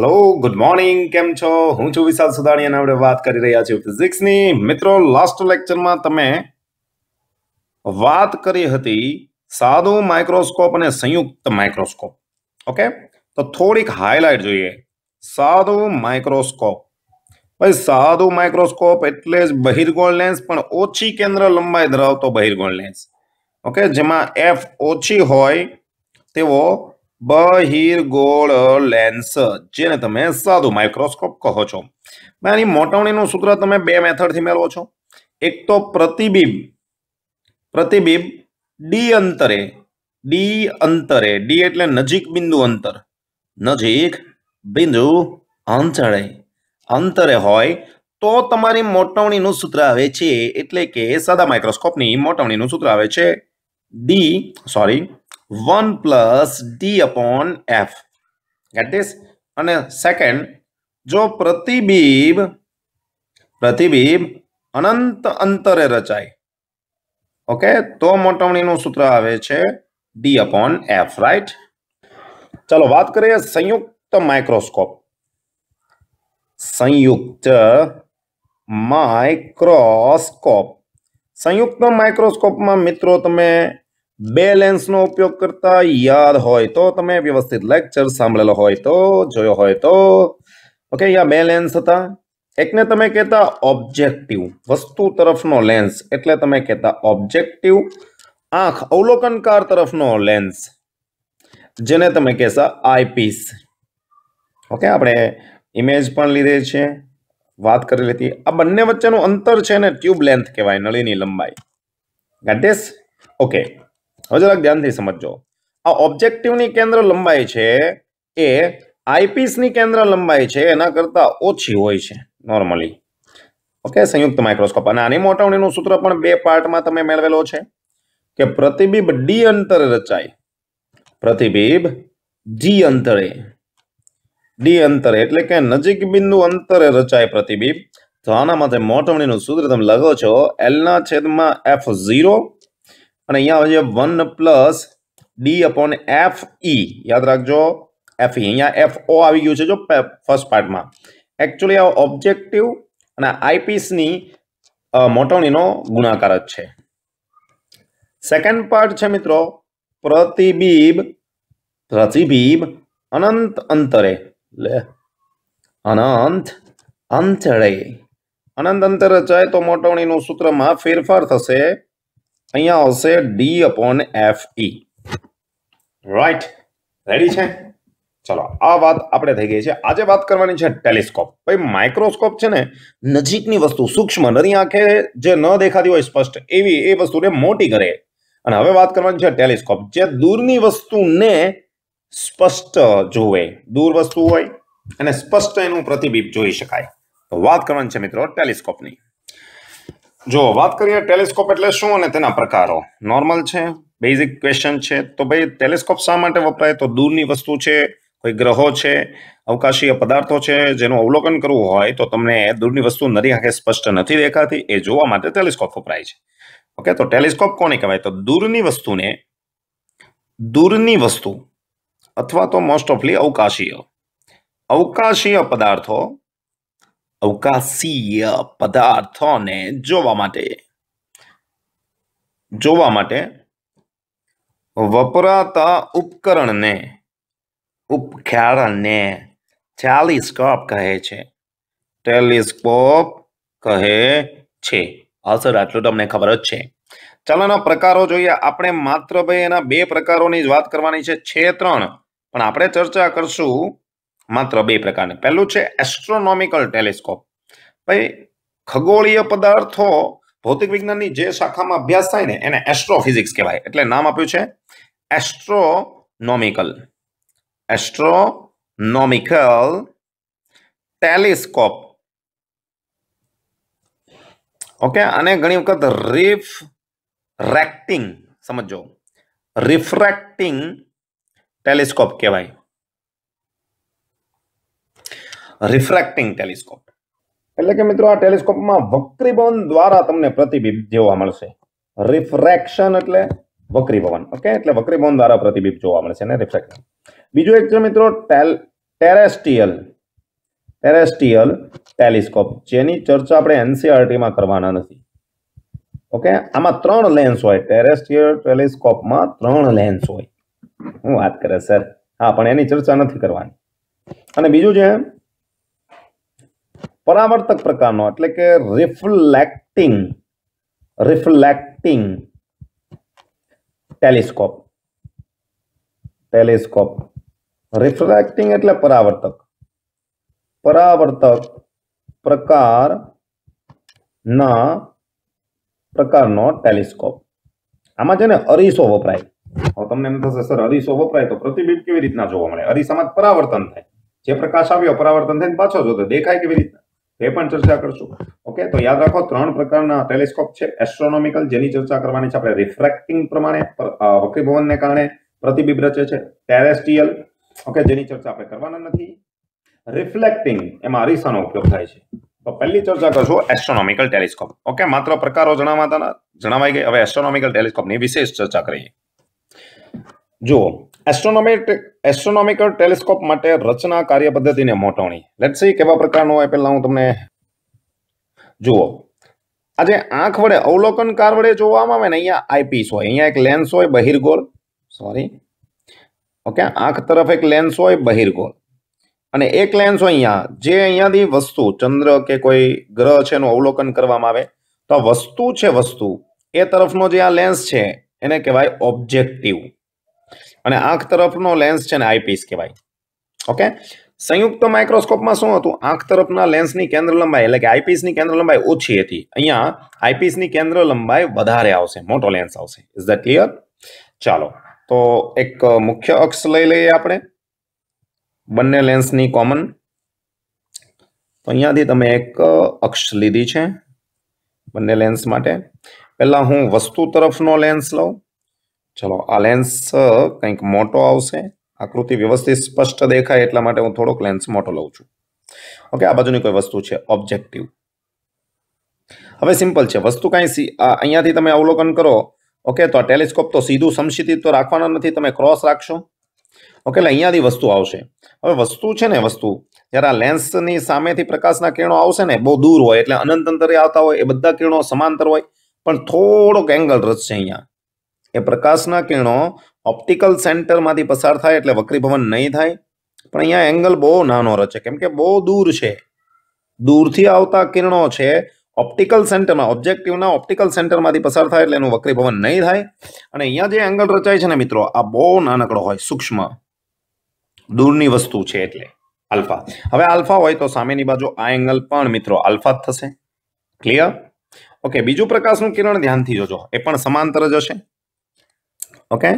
Hello good morning કેમ છો હું છું વિશાલ સુદાણી અને આપણે વાત કરી રહ્યા છીએ ફિઝિક્સની મિત્રો લાસ્ટ લેક્ચરમાં તમે વાત કરી હતી સાદું માઇક્રોસ્કોપ અને સંયુક્ત માઇક્રોસ્કોપ ઓકે તો થોડીક હાઇલાઇટ જોઈએ સાદું માઇક્રોસ્કોપ ભાઈ સાદું માઇક્રોસ્કોપ એટલે જ બહિર્ગોળ લેન્સ પણ ઓછી કેન્દ્ર લંબાઈ ધરાવતો બહિર્ગોળ લેન્સ ઓકે જેમાં એફ ઓછી હોય તેવો બહિર્ગોળ લેન્સ જેને તમે સાદું માઇક્રોસ્કોપ કહો છો આની મોટવણીનું સૂત્ર તમે બે મેથડથી મેળવો છો એક તો પ્રતિબિંબ પ્રતિબિંબ ડી અંતરે ડી અંતરે ડી એટલે નજીક બિંદુ અંતર નજીક બિંદુ અંતરે અંતરે હોય તો તમારી મોટવણીનું સૂત્ર આવે છે એટલે કે સાદા માઇક્રોસ્કોપની મોટવણીનું સૂત્ર આવે છે D sorry 1 plus d upon f get this અને સેકન્ડ જો પ્રતિબિંબ પ્રતિબિંબ અનંત અંતરે રચાય ઓકે તો મોટવણીનું સૂત્ર આવે છે ડી અપોન એફ રાઈટ ચલો વાત કરીએ સંયુક્ત માઇક્રોસ્કોપ સંયુક્ત માઇક્રોસ્કોપ સંયુક્ત માઇક્રોસ્કોપમાં મિત્રો તમે બે લેન્સનો ઉપયોગ કરતા યાદ હોય તો તમે વ્યવસ્થિત લેક્ચર સાંભળેલો હોય તો જોયો હોય તો ઓકે યા બે લેન્સ હતા એકને તમે કહેતા ઓબ્જેક્ટિવ વસ્તુ તરફનો લેન્સ એટલે તમે કહેતા ઓબ્જેક્ટિવ આંખ અવલોકનકાર તરફનો લેન્સ જેને તમે કહેશા આઈપીસ ઓકે આપણે ઇમેજ પણ લીધે છે વાત કરી લીધી આ બંને વચ્ચેનું અંતર છે ને ટ્યુબ લેન્થ કહેવાય નળીની લંબાઈ ગેટ ઓકે હવે જરાક ધ્યાનથી સમજજો આ ઓબ્જેક્ટિવની કેન્દ્ર લંબાઈ છે એ આઈપીસની કેન્દ્ર લંબાઈ છે એના કરતાં ઓછી હોય છે નોર્મલી ઓકે સંયુક્ત માઇક્રોસ્કોપ અને આની મોટવણીનું સૂત્ર પણ બે પાર્ટમાં તમે મેળવેલો છે કે પ્રતિબિંબ ડી અંતરે રચાય પ્રતિબિંબ ડી અંતરે ડી અંતરે એટલે કે નજીક બિંદુ અંતરે રચાય પ્રતિબિંબ તો આના માટે મોટવણીનું સૂત્ર તમે લગો છો એલના છેદમાં એફ ઝીરો અને અહીંયા આવે છે one plus D upon F E યાદ રાખજો એફ ઈ e. અહીંયા એફ ઓ આવી ગયું છે જો ફર્સ્ટ પાર્ટમાં એકચ્યુઅલી આ ઓબ્જેક્ટિવ અને આઈપીસની મોટવણીનો ગુણાકાર જ છે સેકન્ડ પાર્ટ છે મિત્રો પ્રતિબિંબ પ્રતિબિંબ અનંત અંતરે લે અનંત અંતરે અનંત અંતર રચાય તો મોટવણીનું સૂત્રમાં ફેરફાર થશે અહીંયા આવશે D upon F E right ready છે ચલો આ વાત આપણે થઈ ગઈ છે આજે વાત કરવાની છે ટેલિસ્કોપ ભાઈ માઇક્રોસ્કોપ છે ને નજીકની વસ્તુ સૂક્ષ્મ નરી આંખે જે ન દેખાતી હોય સ્પષ્ટ એવી એ વસ્તુને મોટી કરે અને હવે વાત કરવાની છે ટેલિસ્કોપ જે દૂરની વસ્તુને સ્પષ્ટ જોવે દૂર વસ્તુ હોય અને સ્પષ્ટ એનું પ્રતિબિંબ જોઈ શકાય વાત કરવાની છે મિત્રો ટેલિસ્કોપની જો વાત કરીએ ટેલિસ્કોપ એટલે શું અને તેના પ્રકારો નોર્મલ છે બેઝિક ક્વેશ્ચન છે તો ભાઈ ટેલિસ્કોપ શા માટે વપરાય તો દૂરની વસ્તુ છે કોઈ ગ્રહો છે અવકાશીય પદાર્થો છે જેનું અવલોકન કરવું હોય તો તમને દૂરની વસ્તુ નરી આંખે સ્પષ્ટ નથી દેખાતી એ જોવા માટે ટેલિસ્કોપ વપરાય છે ઓકે તો ટેલિસ્કોપ કોને કહેવાય તો દૂરની વસ્તુને દૂરની વસ્તુ અથવા તો મોસ્ટ ઓફલી અવકાશીય અવકાશીય પદાર્થો અવકાશીય પદાર્થોને જોવા માટે જોવા માટે વપરાતા ઉપકરણને ઉપખ્યારણને ટેલિસ્કોપ કહે છે ટેલિસ્કોપ કહે છે હા સર આટલું તમને ખબર જ છે ચાલો પ્રકારો જોઈએ આપણે માત્ર ભાઈ એના બે પ્રકારોની જ વાત કરવાની છે છે ત્રણ પણ આપણે ચર્ચા કરશું માત્ર બે પ્રકારને પહેલું છે એસ્ટ્રોનોમિકલ ટેલિસ્કોપ ભાઈ ખગોળીય પદાર્થો ભૌતિક વિજ્ઞાનની જે શાખામાં અભ્યાસ થાય ને એને એસ્ટ્રોફિઝિક્સ કહેવાય એટલે નામ આપ્યું છે એસ્ટ્રોનોમિકલ એસ્ટ્રોનોમિકલ ટેલિસ્કોપ ઓકે અને ઘણી વખત રિફ રેક્ટિંગ સમજો રિફ્રેક્ટિંગ ટેલિસ્કોપ કહેવાય રિફ્રેક્ટિંગ ટેલિસ્કોપ એટલે કે મિત્રો આ ટેલિસ્કોપમાં વક્રીભવન દ્વારા તમને પ્રતિબિંબ જોવા મળશે રિફ્રેક્શન એટલે વક્રીભવન ઓકે એટલે વક્રીભવન દ્વારા પ્રતિબિંબ જોવા મળશે ને રિફ્રેક્શન બીજું એક છે મિત્રો ટેલ ટેરેસ્ટિયલ ટેરેસ્ટિયલ ટેલિસ્કોપ જેની ચર્ચા આપણે એનસીઆરટીમાં e કરવાના નથી ઓકે આમાં ત્રણ લેન્સ હોય ટેરેસ્ટિયલ ટેલિસ્કોપમાં ત્રણ લેન્સ હોય હું વાત કરે સર હા પણ એની ચર્ચા નથી કરવાની અને બીજું છે પરાવર્તક પ્રકારનો એટલે કે reflecting reflecting telescope telescope reflecting એટલે પરાવર્તક પરાવર્તક પ્રકાર ના પ્રકારનો ટેલિસ્કોપ આમાં છે ને અરીસો વપરાય હવે તમને એમ થશે સર અરીસો વપરાય તો પ્રતિબિંબ કેવી રીતના જોવા મળે અરીસામાં પરાવર્તન થાય જે પ્રકાશ આવ્યો પરાવર્તન થઈને પાછો જોતો દેખાય કેવી રીતના એ પણ ચર્ચા કરશું ઓકે તો યાદ રાખો ત્રણ પ્રકારના ટેલિસ્કોપ છે એસ્ટ્રોનોમિકલ જેની ચર્ચા કરવાની છે આપણે રિફ્રેક્ટિંગ પ્રમાણે વક્રીભવનને કારણે પ્રતિબિંબ રચે છે ટેરેસ્ટ્રીયલ ઓકે જેની ચર્ચા આપણે કરવાના નથી રિફ્લેક્ટિંગ એમાં અરીસાનો ઉપયોગ થાય છે તો પહેલી ચર્ચા કરશું એસ્ટ્રોનોમિકલ ટેલિસ્કોપ ઓકે માત્ર પ્રકારો જણાવવા જણાવાઈ ગઈ હવે એસ્ટ્રોનોમિકલ ટેલિસ્કોપની વિશેષ ચર્ચા કરીએ જુઓ એસ્ટ્રોનોમેટિક એસ્ટ્રોનોમિકલ ટેલિસ્કોપ માટે રચના કાર્ય પદ્ધતિને મોટોણી લેટ સી કેવા પ્રકારનું હોય પહેલાં હું તમને જુઓ આજે આંખ વડે અવલોકનકાર વડે જોવામાં આવે ને અહીંયા આઈપીસ હોય અહીંયા એક લેન્સ હોય બહિર્ગોળ સોરી ઓકે આંખ તરફ એક લેન્સ હોય બહિર્ગોળ અને એક લેન્સ હોય અહીંયા જે અહીંયાથી વસ્તુ ચંદ્ર કે કોઈ ગ્રહ છે એનું અવલોકન કરવામાં આવે તો આ વસ્તુ છે વસ્તુ એ તરફનો જે આ લેન્સ છે એને કહેવાય ઓબ્જેક્ટિવ અને આંખ તરફનો લેન્સ છે ને આઈપીસ કહેવાય ઓકે સંયુક્ત માઇક્રોસ્કોપમાં શું હતું આંખ તરફના લેન્સની કેન્દ્ર લંબાઈ એટલે કે આઈપીસની કેન્દ્ર લંબાઈ ઓછી હતી અહીંયા આઈપીસની કેન્દ્ર લંબાઈ વધારે આવશે મોટો લેન્સ આવશે ઇઝ ધ ક્લિયર ચાલો તો એક મુખ્ય અક્ષ લઈ લઈએ આપણે બંને લેન્સની કોમન તો અહીંયાથી તમે એક અક્ષ લીધી છે બંને લેન્સ માટે પહેલાં હું વસ્તુ તરફનો લેન્સ લઉં ચલો આ લેન્સ કંઈક મોટો આવશે આકૃતિ વ્યવસ્થિત સ્પષ્ટ દેખાય એટલા માટે હું થોડોક લેન્સ મોટો લઉં છું ઓકે આ બાજુની કોઈ વસ્તુ છે ઓબ્જેક્ટિવ હવે સિમ્પલ છે વસ્તુ કાંઈ સી અહીંયાથી તમે અવલોકન કરો ઓકે તો આ ટેલિસ્કોપ તો સીધું સમશિતિત તો રાખવાના નથી તમે ક્રોસ રાખશો ઓકે એટલે અહીંયાથી વસ્તુ આવશે હવે વસ્તુ છે ને વસ્તુ જ્યારે આ લેન્સની સામેથી પ્રકાશના કિરણો આવશે ને બહુ દૂર હોય એટલે અનંત અંતરે આવતા હોય એ બધા કિરણો સમાંતર હોય પણ થોડોક એંગલ રચશે અહીંયા એ પ્રકાશના કિરણો ઓપ્ટિકલ સેન્ટરમાંથી પસાર થાય એટલે વક્રીભવન નહીં થાય પણ અહીંયા એંગલ બહુ નાનો રચે કેમ કે બહુ દૂર છે દૂરથી આવતા કિરણો છે ઓપ્ટિકલ સેન્ટરમાં ઓબ્જેક્ટિવના ઓપ્ટિકલ સેન્ટરમાંથી પસાર થાય એટલે એનું વક્રીભવન નહીં થાય અને અહીંયા જે એંગલ રચાય છે ને મિત્રો આ બહુ નાનકડો હોય સૂક્ષ્મ દૂરની વસ્તુ છે એટલે આલ્ફા હવે આલ્ફા હોય તો સામેની બાજુ આ એંગલ પણ મિત્રો આલ્ફા થશે ક્લિયર ઓકે બીજું પ્રકાશનું કિરણ ધ્યાનથી જોજો એ પણ સમાંતર જ હશે ઓકે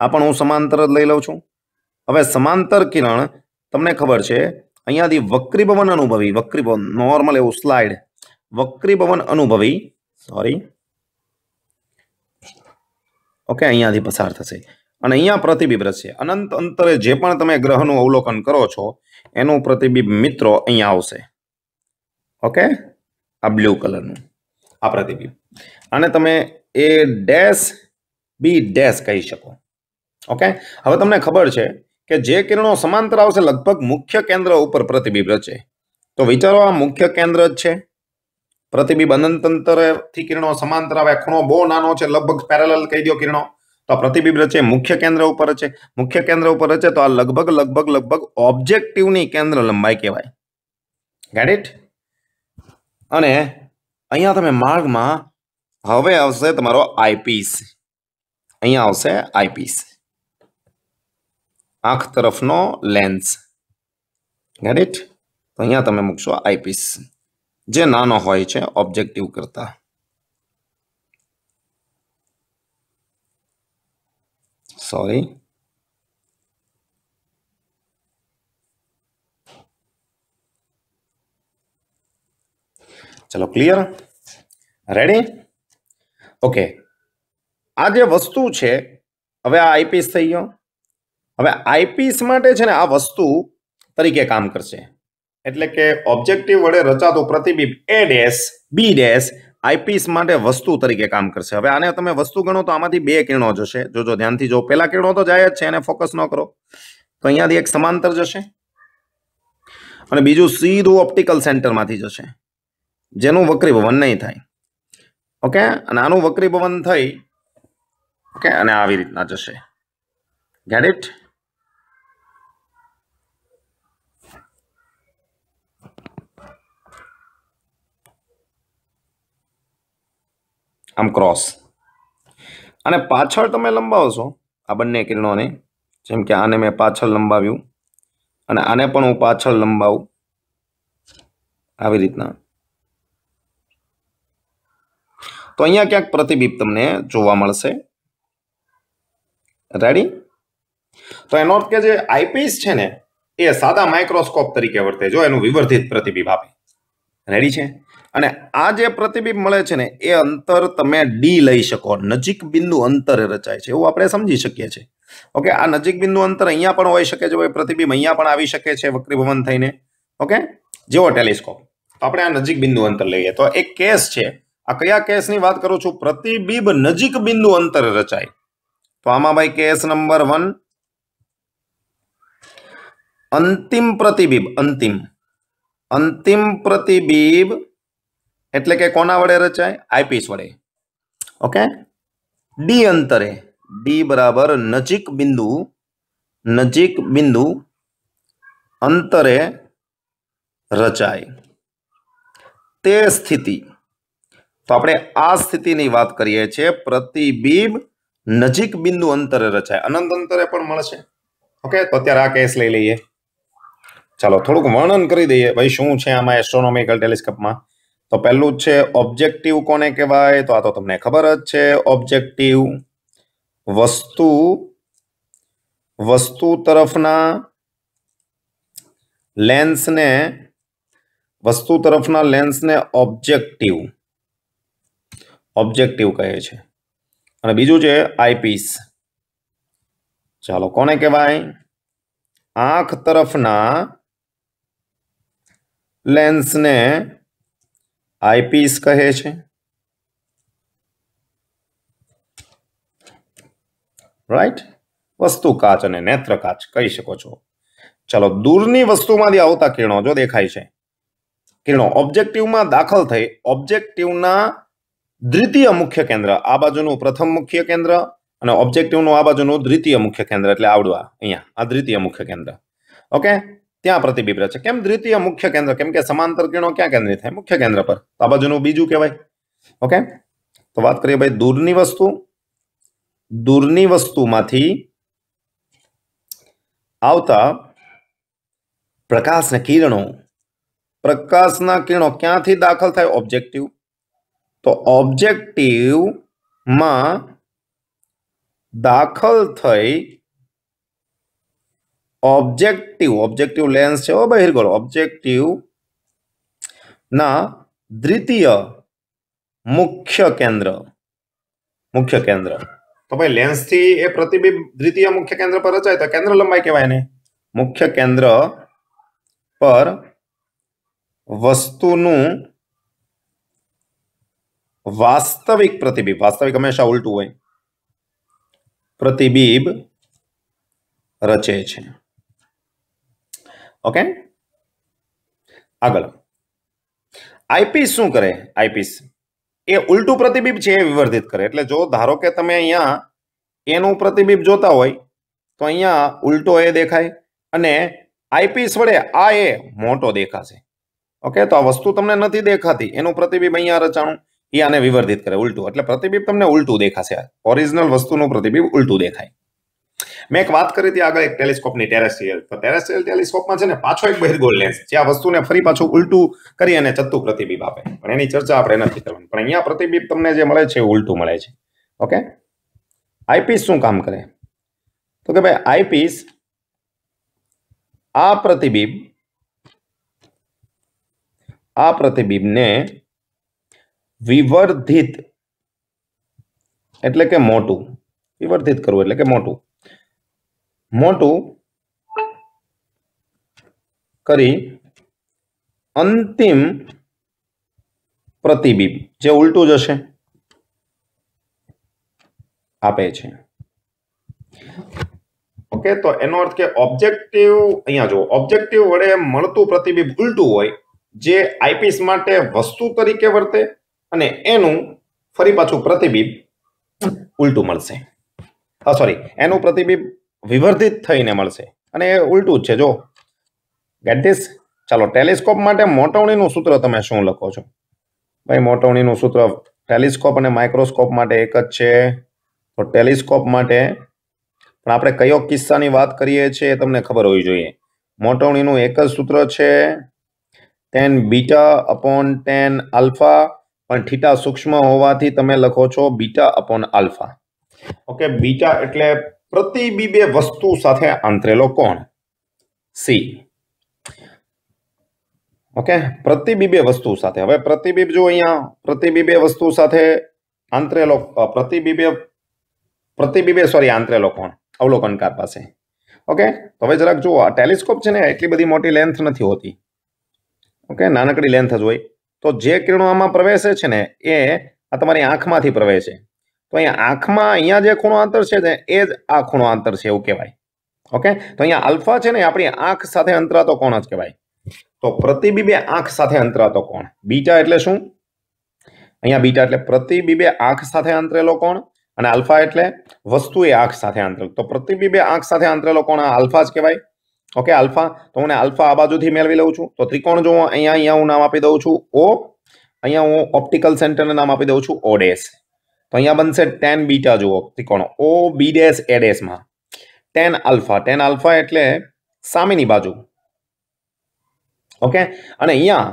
આ પણ હું સમાંતર જ લઈ લઉં છું હવે સમાંતર કિરણ તમને ખબર છે અહીંયાથી વક્રીભવન અનુભવી વક્રીભવન નોર્મલ એવું સ્લાઇડ વક્રીભવન અનુભવી સોરી ઓકે અહીંયાથી પસાર થશે અને અહીંયા પ્રતિબિંબ રચશે અનંત અંતરે જે પણ તમે ગ્રહનું અવલોકન કરો છો એનું પ્રતિબિંબ મિત્રો અહીંયા આવશે ઓકે આ બ્લુ કલરનું આ પ્રતિબિંબ અને તમે એ ડેશ બી ડેશ કહી શકો ઓકે હવે તમને ખબર છે કે જે કિરણો સમાંતર આવશે લગભગ મુખ્ય કેન્દ્ર ઉપર પ્રતિબિંબ રચે તો વિચારો આ મુખ્ય કેન્દ્ર જ છે પ્રતિબિંબ અનંતંતરથી કિરણો સમાંતર આવે ખૂણો બહુ નાનો છે લગભગ પેરેલલ કહી દો કિરણો તો પ્રતિબિંબ રચે મુખ્ય કેન્દ્ર ઉપર રચે મુખ્ય કેન્દ્ર ઉપર રચે તો આ લગભગ લગભગ લગભગ ઓબ્જેક્ટિવની કેન્દ્ર લંબાઈ કહેવાય ગેટ ઇટ અને અહીંયા તમે માર્ગમાં હવે આવશે તમારો આઈપીસ आईपीस आंख तरफ नो लेंस गेट तो अँ ते मूकशो आईपीस जे ना होब्जेक्टिव करता सॉरी चलो क्लियर रेडी ओके આ જે વસ્તુ છે હવે આ આઈપીસ થઈ ગયો હવે આઈપીસ માટે છે ને આ વસ્તુ તરીકે કામ કરશે એટલે કે ઓબ્જેક્ટિવ વડે રચાતું પ્રતિબિંબ A dash B dash eyepiece માટે વસ્તુ તરીકે કામ કરશે હવે આને તમે વસ્તુ ગણો તો આમાંથી બે કિરણો જશે જોજો ધ્યાનથી જો પહેલા કિરણો તો જાય જ છે એને ફોકસ ન કરો તો અહીંયાથી એક સમાંતર જશે અને બીજું સીધું ઓપ્ટિકલ સેન્ટરમાંથી જશે જેનું વક્રીભવન નહીં થાય ઓકે અને આનું વક્રીભવન થઈ ઓકે અને આવી રીતના જશે ગેટ ઇટ આમ ક્રોસ અને પાછળ તમે લંબાવશો આ બંને કિરણોને જેમ કે આને મેં પાછળ લંબાવ્યું અને આને પણ હું પાછળ લંબાવું આવી રીતના તો અહીંયા ક્યાંક પ્રતિબિંબ તમને જોવા મળશે રેડી તો એનો અર્થ કે જે આઈપીસ છે ને એ સાદા માઇક્રોસ્કોપ તરીકે વર્તે જો એનું વિવર્ધિત પ્રતિબિંબ આપે રેડી છે અને આ જે પ્રતિબિંબ મળે છે ને એ અંતર તમે ડી લઈ શકો નજીક બિંદુ અંતરે રચાય છે એવું આપણે સમજી શકીએ છીએ ઓકે આ નજીક બિંદુ અંતર અહીંયા પણ હોઈ શકે છે ભાઈ પ્રતિબિંબ અહીંયા પણ આવી શકે છે વક્રીભવન થઈને ઓકે જેવો ટેલિસ્કોપ તો આપણે આ નજીક બિંદુ અંતર લઈએ તો એક કેસ છે આ કયા કેસની વાત કરું છું પ્રતિબિંબ નજીક બિંદુ અંતરે રચાય તો આમાં ભાઈ કેસ નંબર વન અંતિમ પ્રતિબિંબ અંતિમ અંતિમ પ્રતિબિંબ એટલે કે કોના વડે રચાય આઈપીસ વડે ઓકે ડી અંતરે ડી બરાબર નજીક બિંદુ નજીક બિંદુ અંતરે રચાય તે સ્થિતિ તો આપણે આ સ્થિતિની વાત કરીએ છીએ પ્રતિબિંબ નજીક બિંદુ અંતરે રચાય અનંત અંતરે પણ મળશે ઓકે તો અત્યારે આ કેસ લઈ લઈએ ચાલો થોડુંક વર્ણન કરી દઈએ ભાઈ શું છે આમાં એસ્ટ્રોનોમિકલ ટેલિસ્કોપમાં તો પહેલું જ છે ઓબ્જેક્ટિવ કોને કહેવાય તો આ તો તમને ખબર જ છે ઓબ્જેક્ટિવ વસ્તુ વસ્તુ તરફના લેન્સને વસ્તુ તરફના લેન્સને ઓબ્જેક્ટિવ ઓબ્જેક્ટિવ કહે છે અને બીજું છે આઈપીસ ચાલો કોને કહેવાય આંખ તરફના લેન્સને આઈપીસ કહે છે રાઈટ વસ્તુ કાચ અને નેત્ર કાચ કહી શકો છો ચાલો દૂરની વસ્તુમાંથી આવતા કિરણો જો દેખાય છે કિરણો ઓબ્જેક્ટિવમાં દાખલ થઈ ઓબ્જેક્ટિવના દ્વિતીય મુખ્ય કેન્દ્ર આ બાજુનું પ્રથમ મુખ્ય કેન્દ્ર અને ઓબ્જેક્ટિવનું આ બાજુનું દ્વિતીય મુખ્ય કેન્દ્ર એટલે આવડવા અહીંયા આ દ્વિતીય મુખ્ય કેન્દ્ર ઓકે ત્યાં પ્રતિબિંબ છે કેમ દ્વિતીય મુખ્ય કેન્દ્ર કેમ કે સમાંતર કિરણો ક્યાં કેન્દ્રિત થાય મુખ્ય કેન્દ્ર પર આ બાજુનું બીજું કહેવાય ઓકે તો વાત કરીએ ભાઈ દૂરની વસ્તુ દૂરની વસ્તુમાંથી આવતા પ્રકાશના કિરણો પ્રકાશના કિરણો ક્યાંથી દાખલ થાય ઓબ્જેક્ટિવ તો ઓબ્જેક્ટિવમાં દાખલ થઈ ઓબ્જેક્ટિવ ઓબ્જેક્ટિવ લેન્સ છે બહિર્ગોળ ઓબ્જેક્ટિવ ના દ્વિતીય મુખ્ય કેન્દ્ર મુખ્ય કેન્દ્ર તો ભાઈ લેન્સથી એ પ્રતિબિંબ દ્વિતીય મુખ્ય કેન્દ્ર પર રચાય તો કેન્દ્ર લંબાઈ કહેવાય ને મુખ્ય કેન્દ્ર પર વસ્તુનું વાસ્તવિક પ્રતિબિંબ વાસ્તવિક હંમેશા ઉલટું હોય પ્રતિબિંબ રચે છે ઓકે આગળ આઈપીસ શું કરે આઈપીસ એ ઉલટું પ્રતિબિંબ છે એ વિવર્ધિત કરે એટલે જો ધારો કે તમે અહીંયા એનું પ્રતિબિંબ જોતા હોય તો અહીંયા ઉલટો એ દેખાય અને આઈપીસ વડે આ એ મોટો દેખાશે ઓકે તો આ વસ્તુ તમને નથી દેખાતી એનું પ્રતિબિંબ અહીંયા રચાણું એ આને વિવર્ધિત કરે ઉલટું એટલે પ્રતિબિંબ તમને ઉલટું દેખાશે ઓરિજિનલ વસ્તુનું પ્રતિબિંબ ઉલટું દેખાય મેં એક વાત કરી હતી આગળ એક ટેલિસ્કોપની ટેરેસ્ટ્રિયલ તો ટેરેસ્ટ્રિયલ ટેલિસ્કોપમાં છે ને પાછો એક બહિર્ગોળ લેન્સ જે આ વસ્તુને ફરી પાછું ઉલટું કરી અને ચત્તુ પ્રતિબિંબ આપે પણ એની ચર્ચા આપણે નથી કરવાની પણ અહીંયા પ્રતિબિંબ તમને જે મળે છે ઉલટું મળે છે ઓકે આઈપીસ શું કામ કરે તો કે ભાઈ આઈપીસ આ પ્રતિબિંબ આ પ્રતિબિંબને વિવર્ધિત એટલે કે મોટું વિવર્ધિત કરવું એટલે કે મોટું મોટું કરી અંતિમ પ્રતિબિંબ જે ઉલટું જશે આપે છે ઓકે તો એનો અર્થ કે ઓબ્જેક્ટિવ અહીંયા જુઓ ઓબ્જેક્ટિવ વડે મળતું પ્રતિબિંબ ઉલટું હોય જે આઈપીસ માટે વસ્તુ તરીકે વર્તે અને એનું ફરી પાછું પ્રતિબિંબ ઉલટું મળશે હા સોરી એનું પ્રતિબિંબ વિવર્ધિત થઈને મળશે અને એ ઉલટું જ છે જો ગેટ ધીસ ચાલો ટેલિસ્કોપ માટે મોટવણીનું સૂત્ર તમે શું લખો છો ભાઈ મોટવણીનું સૂત્ર ટેલિસ્કોપ અને માઇક્રોસ્કોપ માટે એક જ છે તો ટેલિસ્કોપ માટે પણ આપણે કયો કિસ્સાની વાત કરીએ છીએ તમને ખબર હોવી જોઈએ મોટવણીનું એક જ સૂત્ર છે tan beta upon tan alpha પણ થીટા સૂક્ષ્મ હોવાથી તમે લખો છો beta upon alpha okay beta એટલે પ્રતિબિંબે વસ્તુ સાથે આંતરેલો કોણ સી ઓકે પ્રતિબિંબે વસ્તુ સાથે હવે પ્રતિબિંબ જો અહીંયા પ્રતિબિંબે વસ્તુ સાથે આંતરેલો પ્રતિબિંબે પ્રતિબિંબે સોરી આંતરેલો કોણ અવલોકનકાર પાસે ઓકે તો હવે જરાક જુઓ આ ટેલિસ્કોપ છે ને એટલી બધી મોટી લેન્થ નથી હોતી ઓકે નાનકડી લેન્થ જ હોય તો જે કિરણો આમાં પ્રવેશે છે ને એ આ તમારી આંખમાંથી પ્રવેશે તો અહીંયા આંખમાં અહીંયા જે ખૂણો આંતર છે એ જ આ ખૂણો આંતર છે એવું કહેવાય ઓકે તો અહીંયા આલ્ફા છે ને આપણી આંખ સાથે અંતરાતો કોણ જ કહેવાય તો પ્રતિબિંબે આંખ સાથે અંતરાતો કોણ બીટા એટલે શું અહીંયા બીટા એટલે પ્રતિબિંબે આંખ સાથે અંતરેલો કોણ અને આલ્ફા એટલે વસ્તુ એ આંખ સાથે અંતરેલો તો પ્રતિબિંબે આંખ સાથે અંતરેલો કોણ આ આલ્ફા જ કહેવાય ઓકે આલ્ફા તો હું આલ્ફા આ બાજુથી મેળવી લઉં છું તો ત્રિકોણ જો અહીંયા અહીંયા હું નામ આપી દઉં છું ઓ અહીંયા હું ઓપ્ટિકલ સેન્ટરને નામ આપી દઉં છું ઓડેસ તો અહીંયા બનશે ટેન બીટા જુઓ ત્રિકોણ ઓ બીડેસ એડેસમાં ટેન આલ્ફા ટેન આલ્ફા એટલે સામેની બાજુ ઓકે અને અહીંયા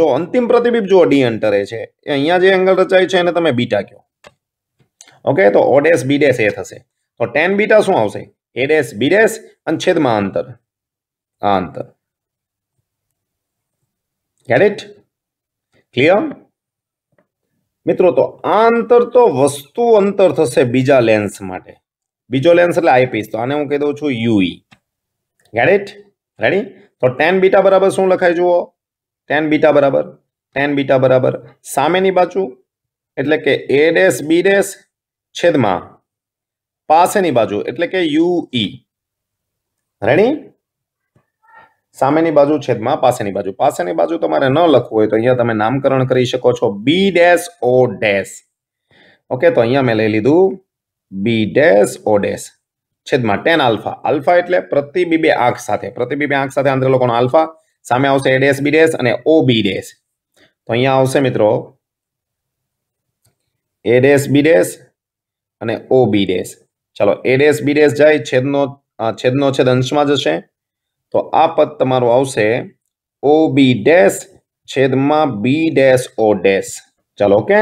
જો અંતિમ પ્રતિબિંબ જુઓ ડી અંતરે છે એ અહીંયા જે એંગલ રચાય છે એને તમે બીટા કહો ઓકે તો ઓડેસ બીડેસ એ થશે તો ટેન બીટા શું આવશે એ ડેશ બી ડેશ અને છેદમાં અંતર આ અંતર ગેટ ઇટ ક્લિયર મિત્રો તો આ અંતર તો વસ્તુ અંતર થશે બીજા લેન્સ માટે બીજો લેન્સ એટલે આઈપીસ તો આને હું કહી દઉં છું યુઈ ગેટ ઇટ રેડી તો ટેન બીટા બરાબર શું લખાય જુઓ ટેન બીટા બરાબર ટેન બીટા બરાબર સામેની બાજુ એટલે કે એ ડેશ બી ડેશ છેદમાં પાસેની બાજુ એટલે કે યુ ઈ રેડી સામેની બાજુ છેદમાં પાસેની બાજુ પાસેની બાજુ તમારે ન લખવું હોય તો અહીંયા તમે નામકરણ કરી શકો છો B dash O dash okay તો અહીંયા મેં લઈ લીધું બી ડેશ ઓ ડેશ છેદમાં ટેન આલ્ફા આલ્ફા એટલે પ્રતિબિબે આંખ સાથે પ્રતિબિબે આંખ સાથે આંતર લોકોનો આલ્ફા સામે આવશે એ ડેશ બી ડેસ અને ઓ બી ડેશ તો અહીંયા આવશે મિત્રો એ ડેશ બી ડેસ અને ઓ બી ડેસ ચાલો એડેસ ડેશ બી ડેશ જાય છેદનો છેદનો છેદ અંશમાં જશે તો આ પદ તમારું આવશે ઓ બી ડેશ છેદમાં બી ડેસ ઓ ડેસ ચાલો ઓકે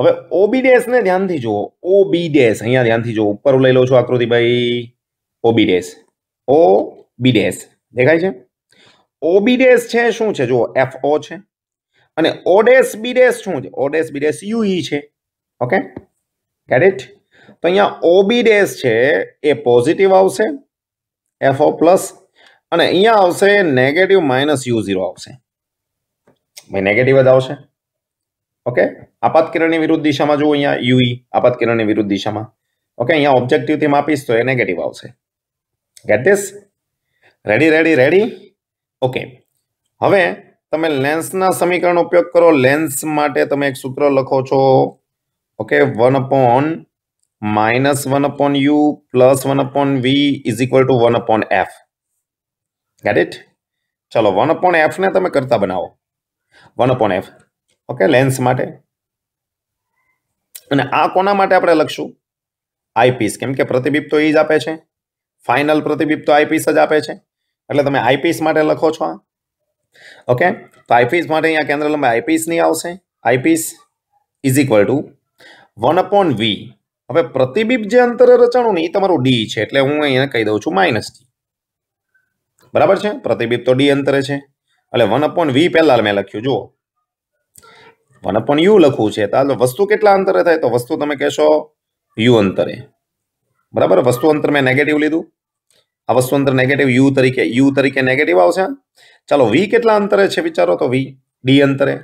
હવે ઓ બી ડેશને ધ્યાનથી જુઓ ઓ બી ડેસ અહીંયા ધ્યાનથી જુઓ ઉપર લઈ લઉં છું આકૃતિભાઈ ઓ B dash O B days દેખાય છે ઓ બી ડેશ છે શું છે જુઓ એફ ઓ છે અને ઓ ડેશ બી ડેસ શું છે ઓ ડેશ બી ડેશ યુઈ છે ઓકે ગેટ ઇટ તો અહીંયા ઓબી ડેશ છે એ પોઝિટિવ આવશે એફ ઓ પ્લસ અને અહીંયા આવશે નેગેટિવ માઇનસ યુ ઝીરો આવશે ભાઈ નેગેટિવ જ આવશે ઓકે આપાત કિરણની વિરુદ્ધ દિશામાં જુઓ અહીંયા યુઈ e, આપાત કિરણની વિરુદ્ધ દિશામાં ઓકે અહીંયા ઓબ્જેક્ટિવથી માપીશ તો એ નેગેટિવ આવશે get this ready ready ready okay હવે તમે લેન્સના સમીકરણનો ઉપયોગ કરો લેન્સ માટે તમે એક સૂત્ર લખો છો okay one upon minus 1 upon u plus 1 upon v is equal to 1 upon f get it chalo 1 upon f ne tame karta banao 1 upon f okay lens mate ane aa kona mate apne lakshu eyepiece kem ke pratibimb to e j ape che final pratibimb to eyepiece j ape che એટલે તમે eyepiece માટે લખો છો okay તો eyepiece માટે અહીંયા કેન્દ્ર લંબાઈ આઈપીસ ની આવશે eyepiece is equal to 1 upon v. હવે પ્રતિબિંબ જે અંતરે રચાણું ને એ તમારું ડી છે એટલે હું અહીંયા કહી દઉં છું માઇનસ ડી બરાબર છે પ્રતિબિંબ તો ડી અંતરે છે એટલે વન અપોન વી પહેલાં મેં લખ્યું જુઓ વન અપોન યુ લખવું છે તો વસ્તુ કેટલા અંતરે થાય તો વસ્તુ તમે કહેશો યુ અંતરે બરાબર વસ્તુ અંતર મેં નેગેટિવ લીધું આ વસ્તુ અંતર નેગેટિવ યુ તરીકે યુ તરીકે નેગેટિવ આવશે ચાલો વી કેટલા અંતરે છે વિચારો તો વી ડી અંતરે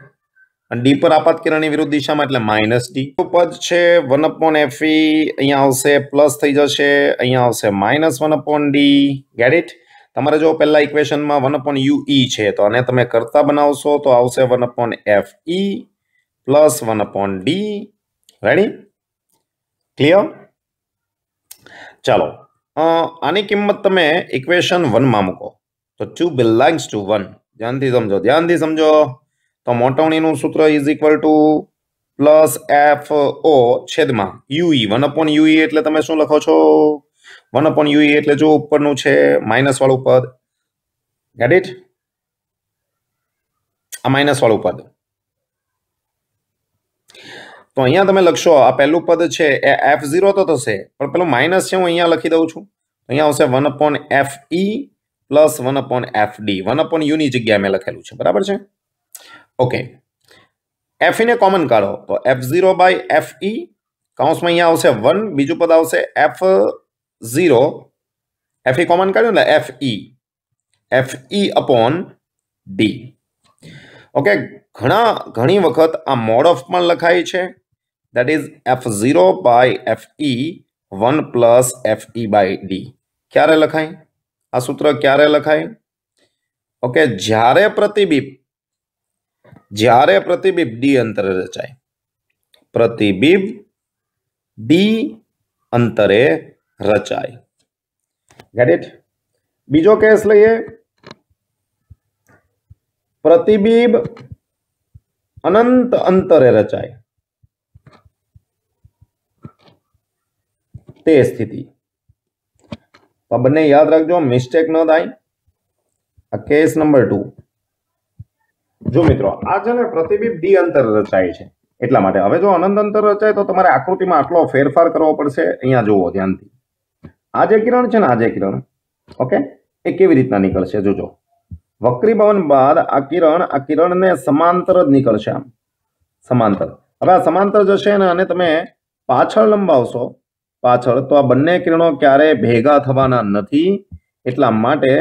અને ડીપર આપાત કિરણની વિરુદ્ધ દિશામાં એટલે માઈનસ ડી તો પદ છે 1/fe અહીં આવશે પ્લસ થઈ જશે અહીં આવશે માઈનસ 1/d ગેટ ઈટ તમારા જો પહેલા ઇક્વેશનમાં 1/ue છે તો અને તમે કરતા બનાવશો તો આવશે 1/fe + 1/d રેડી ક્લિયર ચાલો આની કિંમત તમે ઇક્વેશન 1 માં મૂકો તો chu belongs to 1 જાનતી સમજો ધ્યાનથી સમજો તો મોટવણીનું સૂત્ર is equal to plus F O છેદમાં U E e. One upon U E e એટલે તમે શું લખો છો વન અપોન યુઈ e એટલે જો ઉપરનું છે માઇનસ વાળું પદ ગેટ ઇટ આ માઇનસ વાળું પદ તો અહીંયા તમે લખશો આ પહેલું પદ છે એ એફ ઝીરો તો થશે પણ પેલું માઇનસ છે હું અહીંયા લખી દઉં છું અહીંયા આવશે one upon F E plus one upon F D one upon યુની જગ્યાએ મેં લખેલું છે બરાબર છે ઓકે એફ ઈને કોમન કાઢો તો F zero by F E કાઉન્સમાં અહીંયા આવશે વન બીજું પદ આવશે F zero F E common કાઢ્યું એટલે F E F E upon D okay ઘણા ઘણી વખત આ મોડ ઓફ પણ લખાય છે that is F zero by F E one plus F E by D ક્યારે લખાય આ સૂત્ર ક્યારે લખાય ઓકે જ્યારે પ્રતિબિંબ જ્યારે પ્રતિબિંબ ડી અંતરે રચાય પ્રતિબિંબ ડી અંતરે રચાય ગેટ બીજો કેસ લઈએ પ્રતિબિંબ અનંત અંતરે રચાય તે સ્થિતિ તો બંને યાદ રાખજો મિસ્ટેક ન થાય આ કેસ નંબર ટુ જો મિત્રો આ છે ને પ્રતિબિંબ ડી અંતર રચાય છે એટલા માટે હવે જો અનંત અંતર રચાય તો તમારે આકૃતિમાં આટલો ફેરફાર કરવો પડશે અહીંયા જોવો ધ્યાનથી આ જે કિરણ છે ને આ જે કિરણ ઓકે એ કેવી રીતના નીકળશે જોજો વક્રીભવન બાદ આ કિરણ આ કિરણને સમાંતર જ નીકળશે આમ સમાંતર હવે આ સમાંતર જશે ને અને તમે પાછળ લંબાવશો પાછળ તો આ બંને કિરણો ક્યારે ભેગા થવાના નથી એટલા માટે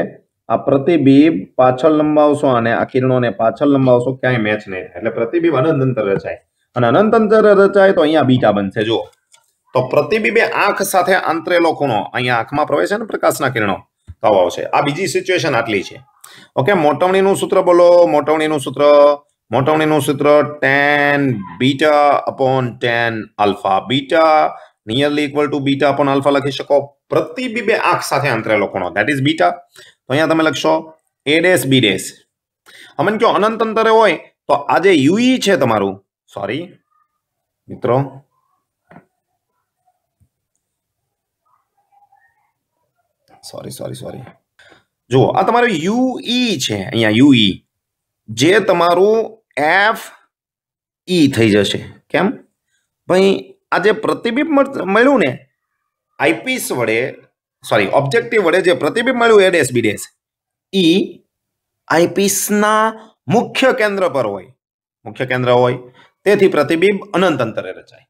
આ પ્રતિબિંબ પાછળ લંબાવશો અને આ કિરણોને પાછળ લંબાવશો ક્યાંય મેચ નહીં થાય એટલે પ્રતિબિંબ અનંત અંતર રચાય અને અનંત અંતર રચાય તો અહીંયા બીટા બનશે જો તો પ્રતિબિંબે આંખ સાથે આંતરેલો ખૂણો અહીંયા આંખમાં પ્રવેશે ને પ્રકાશના કિરણો તો આવશે આ બીજી સિચ્યુએશન આટલી છે ઓકે મોટવણીનું સૂત્ર બોલો મોટવણીનું સૂત્ર મોટવણીનું સૂત્ર tan beta upon tan alpha beta nearly equal to beta upon alpha લખી શકો પ્રતિબિંબે આંખ સાથે આંતરેલો ખૂણો દેટ ઇઝ બીટા અહીંયા તમે લખશો એ ડેશ બી ડેસ હમણાં કયો અનંત અંતરે હોય તો આ જે યુઈ e છે તમારું સોરી મિત્રો સોરી સોરી સોરી જુઓ આ તમારું યુઈ e છે અહીંયા યુઈ e. જે તમારું એફ ઈ થઈ જશે કેમ ભાઈ આ જે પ્રતિબિંબ મળ્યું ને આઈપીસ વડે સોરી ઓબ્જેક્ટિવ વડે જે પ્રતિબિંબ મળ્યું એ ડેશ બી ડેશ ઈ આઈપીસના મુખ્ય કેન્દ્ર પર હોય મુખ્ય કેન્દ્ર હોય તેથી પ્રતિબિંબ અનંત અંતરે રચાય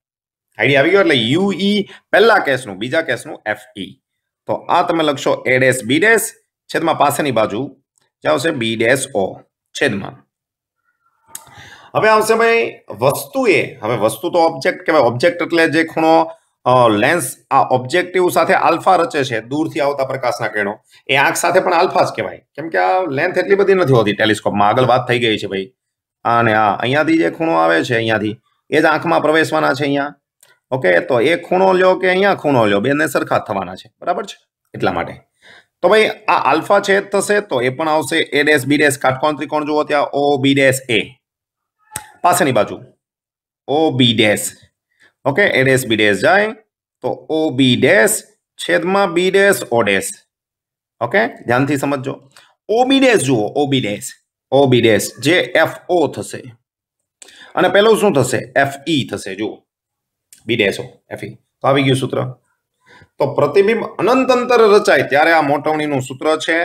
આઈડિયા આવી ગયો એટલે યુઈ ઈ e, પહેલા કેસનું બીજા કેસનું એફ ઈ તો આ તમે લખશો એ ડેશ બી ડેશ છેદમાં પાસેની બાજુ જે આવશે બી ડેશ ઓ છેદમાં હવે આવશે ભાઈ વસ્તુ એ હવે વસ્તુ તો ઓબ્જેક્ટ કહેવાય ઓબ્જેક્ટ એટલે જે ખૂણો લેન્સ આ ઓબ્જેક્ટિવ સાથે આલ્ફા રચે છે દૂરથી આવતા પ્રકાશના કિરણો એ આંખ સાથે પણ આલ્ફા જ કહેવાય કેમ કે આ લેન્થ એટલી બધી નથી હોતી ટેલિસ્કોપમાં આગળ વાત થઈ ગઈ છે ભાઈ અને આ અહીંયાથી જે ખૂણો આવે છે અહીંયાથી એ જ આંખમાં પ્રવેશવાના છે અહીંયા ઓકે તો એ ખૂણો લ્યો કે અહીંયા ખૂણો લ્યો બેને સરખા થવાના છે બરાબર છે એટલા માટે તો ભાઈ આ આલ્ફા છેદ થશે તો એ પણ આવશે એ ડેસ બી ડેસ કાટકોણ ત્રિકોણ જુઓ ત્યાં ઓ બી ડેસ એ પાસેની બાજુ O B dash okay A dash B dash જાય તો ઓ બી ડેશ છેદમાં B dash O dash okay ધ્યાનથી સમજો ઓ બી ડેશ જુઓ O B dash O B dash જે એફ ઓ થશે અને પહેલું શું થશે એફ ઈ થશે જુઓ બી ડેશ ઓ એફ ઈ તો આવી ગયું સૂત્ર તો પ્રતિબિંબ અનંત અંતર રચાય ત્યારે આ મોટવણીનું સૂત્ર છે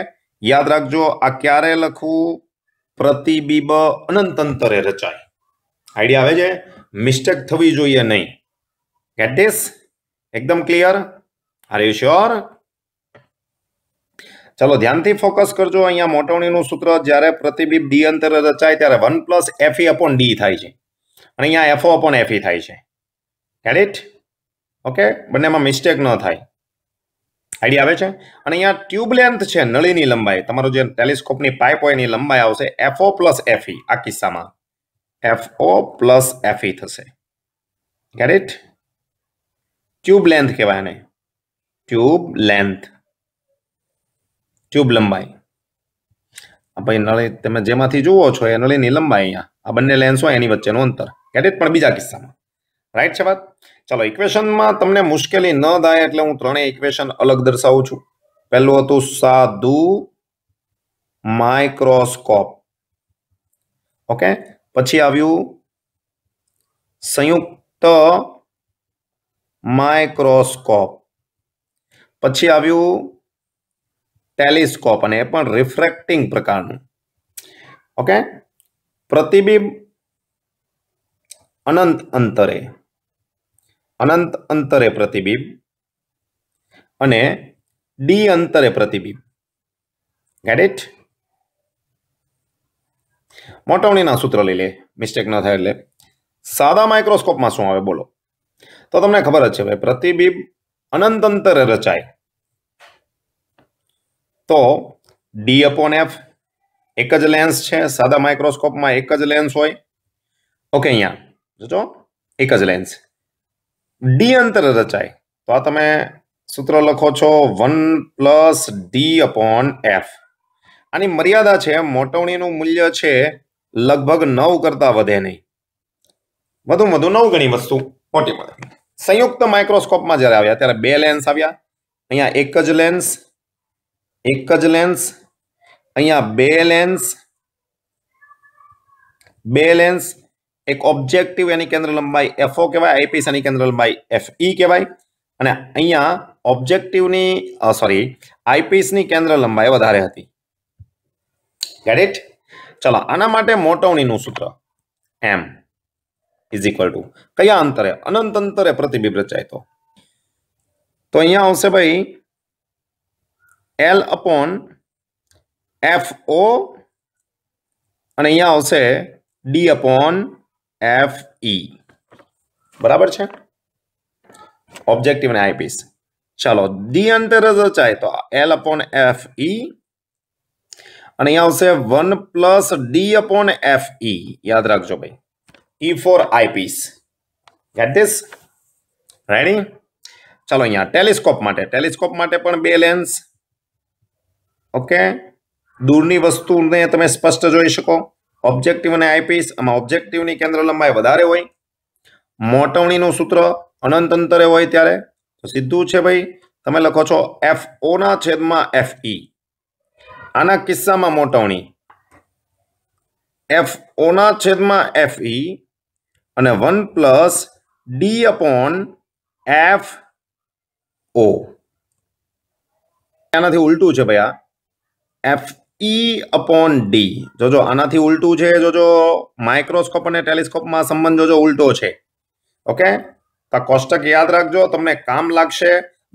યાદ રાખજો આ ક્યારે લખવું પ્રતિબિંબ અનંત અંતરે રચાય આઈડિયા આવે છે મિસ્ટેક થવી જોઈએ નહીં get this એકદમ ક્લિયર આર યુ શ્યોર ચલો ધ્યાનથી ફોકસ કરજો અહીંયા મોટવણીનું સૂત્ર જ્યારે પ્રતિબિંબ ડી અંતરે રચાય ત્યારે one plus F E upon D થાય છે અને અહીંયા એફઓ અપોન એફઈ થાય છે ઇટ ઓકે બંનેમાં મિસ્ટેક ન થાય આઈડિયા આવે છે અને અહીંયા ટ્યુબ લેન્થ છે નળીની લંબાઈ તમારો જે ટેલિસ્કોપની પાઇપ હોય એની લંબાઈ આવશે એફઓ પ્લસ એફઈ આ કિસ્સામાં એફઓ પ્લસ એફઈ થશે ગેટ ઇટ ટ્યુબ લેન્થ કહેવાય बहने ટ્યુબ લેન્થ ટ્યુબ લંબાઈ ભાઈ નળી તમે જેમાંથી જુઓ છો એ નળીની લંબાઈ અહીંયા આ બંને લેન્સ હોય એની વચ્ચેનું અંતર કેટેટ પણ બીજા કિસ્સામાં રાઈટ છે વાત ચાલો ઇક્વેશનમાં તમને મુશ્કેલી ન થાય એટલે હું ત્રણેય ઇક્વેશન અલગ દર્શાવું છું પહેલું હતું સાધુ માઇક્રોસ્કોપ ઓકે પછી આવ્યું સંયુક્ત માઇક્રોસ્કોપ પછી આવ્યું ટેલિસ્કોપ અને એ પણ રિફ્રેક્ટિંગ પ્રકારનું ઓકે પ્રતિબિંબ અનંત અંતરે અનંત અંતરે પ્રતિબિંબ અને ડી અંતરે પ્રતિબિંબ ગેટ ઇટ મોટવણીના સૂત્ર લઈ લે મિસ્ટેક ન થાય એટલે સાદા માઇક્રોસ્કોપમાં શું આવે બોલો તો તમને ખબર જ છે ભાઈ પ્રતિબિંબ અનંત અંતરે રચાય તો ડી અપોન એફ એક જ લેન્સ છે સાદા માઇક્રોસ્કોપમાં એક જ લેન્સ હોય ઓકે અહીંયા જોજો એક જ લેન્સ ડી અંતર રચાય તો આ તમે સૂત્ર લખો છો one plus D upon F આની મર્યાદા છે મોટવણીનું મૂલ્ય છે લગભગ નવ કરતાં વધે નહીં વધુ વધુ નવ ગણી વસ્તુ ફોર્ટીમાં સંયુક્ત માઇક્રોસ્કોપમાં જ્યારે આવ્યા ત્યારે બે લેન્સ આવ્યા અહીંયા એક જ લેન્સ એક જ લેન્સ અહીંયા બે લેન્સ બે લેન્સ એક ઓબ્જેક્ટિવ એની કેન્દ્ર લંબાઈ એફઓ કહેવાય આઈપીસ એની કેન્દ્ર લંબાઈ એફઈ કહેવાય અને અહીંયા ઓબ્જેક્ટિવની સોરી આઈપીસની કેન્દ્ર લંબાઈ વધારે હતી ગેટ ઇટ ચલો આના માટે મોટવણીનું સૂત્ર એમ ઇઝ ઇક્વલ ટુ કયા અંતરે અનંત અંતરે પ્રતિબિંબ રચાય તો અહીંયા આવશે ભાઈ એલ અપોન એફ ઓ અને અહીંયા આવશે ડી અપોન એફ ઈ બરાબર છે ઓબ્જેક્ટિવ અને આઈપીસ ચાલો ડી અંતરે રચાય તો એલ અપોન એફ ઈ અને અહીંયા આવશે one plus D upon F E યાદ રાખજો ભાઈ E4 eyepiece gate this ready ચાલો અહીંયા ટેલિસ્કોપ માટે ટેલિસ્કોપ માટે પણ બે લેન્સ ઓકે દૂરની વસ્તુને તમે સ્પષ્ટ જોઈ શકો ઓબ્જેક્ટિવ અને આઈપીસ આમાં ઓબ્જેક્ટિવની કેન્દ્ર લંબાઈ વધારે હોય મોટવણીનું સૂત્ર અનંત અંતરે હોય ત્યારે તો સીધું છે ભાઈ તમે લખો છો એફ ઓના છેદમાં એફ ઈ e. આના કિસ્સામાં મોટવણી એફ ઓના છેદમાં એફ ઈ e, અને one plus D upon F O આનાથી ઉલટું છે ભાઈ આ એફ ઈ અપોન ડી જોજો આનાથી ઉલટું છે જોજો માઇક્રોસ્કોપ અને ટેલિસ્કોપમાં સંબંધ જોજો ઉલટો છે ઓકે તો કોષ્ટક યાદ રાખજો તમને કામ લાગશે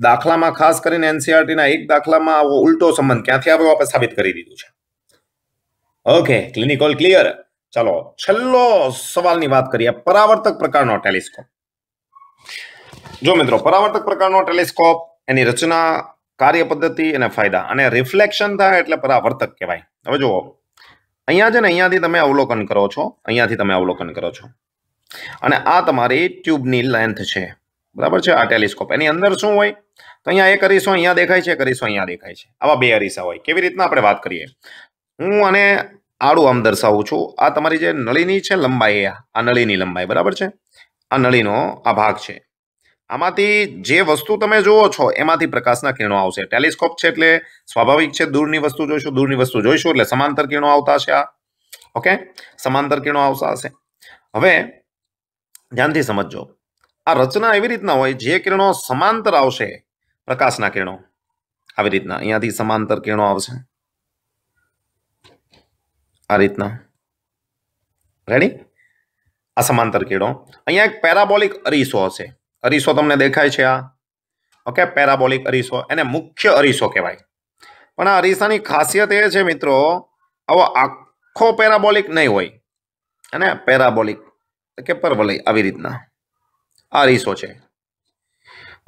દાખલામાં ખાસ કરીને એનસીઆરટીના એક દાખલામાં આવો ઉલટો સંબંધ ક્યાંથી આવ્યો આપણે સાબિત કરી દીધું છે ઓકે ક્લિનિક ઓલ ક્લિયર ચાલો છેલ્લો સવાલની વાત કરીએ પરાવર્તક પ્રકારનો ટેલિસ્કોપ જો મિત્રો પરાવર્તક પ્રકારનો ટેલિસ્કોપ એની રચના કાર્ય પદ્ધતિ અને ફાયદા અને રિફ્લેક્શન થાય એટલે પરાવર્તક કહેવાય હવે જુઓ અહીંયા છે ને અહીંયાથી તમે અવલોકન કરો છો અહીંયાથી તમે અવલોકન કરો છો અને આ તમારી ટ્યુબની લેન્થ છે બરાબર છે આ ટેલિસ્કોપ એની અંદર શું હોય તો અહીંયા એ કરીશું અહીંયા દેખાય છે કરીશું અહીંયા દેખાય છે આવા બે અરીસા હોય કેવી રીતના આપણે વાત કરીએ હું અને આડું આમ દર્શાવું છું આ તમારી જે નળીની છે લંબાઈ આ નળીની લંબાઈ બરાબર છે આ નળીનો આ ભાગ છે આમાંથી જે વસ્તુ તમે જુઓ છો એમાંથી પ્રકાશના કિરણો આવશે ટેલિસ્કોપ છે એટલે સ્વાભાવિક છે દૂરની વસ્તુ જોઈશું દૂરની વસ્તુ જોઈશું એટલે સમાંતર કિરણો આવતા હશે આ ઓકે સમાંતર કિરણો આવતા હશે હવે ધ્યાનથી સમજજો આ રચના એવી રીતના હોય જે કિરણો સમાંતર આવશે પ્રકાશના કિરણો આવી રીતના અહીંયાથી સમાંતર કિરણો આવશે આ રીતના રેડી આ સમાંતર કીડો અહીંયા એક પેરાબોલિક અરીસો હશે અરીસો તમને દેખાય છે આ ઓકે પેરાબોલિક અરીસો એને મુખ્ય અરીસો કહેવાય પણ આ અરીસાની ખાસિયત એ છે મિત્રો આવો આખો પેરાબોલિક નહીં હોય અને પેરાબોલિક કે પરવલય આવી રીતના આ અરીસો છે